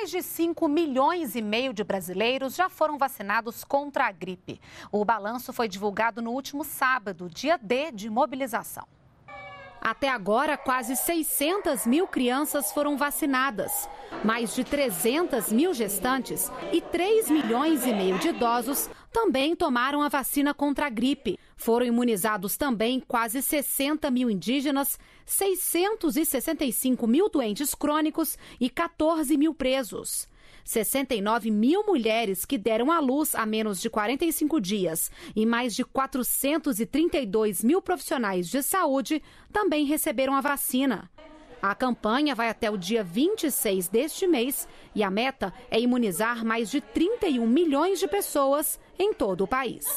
Mais de 5 milhões e meio de brasileiros já foram vacinados contra a gripe. O balanço foi divulgado no último sábado, dia D de mobilização. Até agora, quase 600 mil crianças foram vacinadas, mais de 300 mil gestantes e 3 milhões e meio de idosos também tomaram a vacina contra a gripe. Foram imunizados também quase 60 mil indígenas, 665 mil doentes crônicos e 14 mil presos. 69 mil mulheres que deram à luz há menos de 45 dias e mais de 432 mil profissionais de saúde também receberam a vacina. A campanha vai até o dia 26 deste mês e a meta é imunizar mais de 31 milhões de pessoas em todo o país.